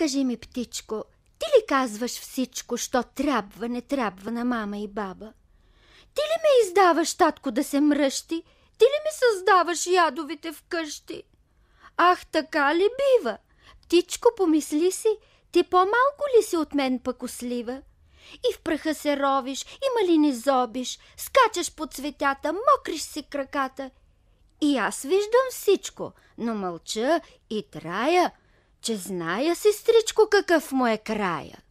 Кажи ми, птичко, ти ли казваш всичко, що трябва, не трябва на мама и баба? Ти ли ме издаваш, татко, да се мръщи? Ти ли ми създаваш ядовите вкъщи? Ах, така ли бива? Птичко, помисли си, ти по-малко ли си от мен пакослива? И в пръха се ровиш, и не зобиш, скачаш по цветята, мокриш си краката. И аз виждам всичко, но мълча и трая – че зная, сестричко, какъв му е краят.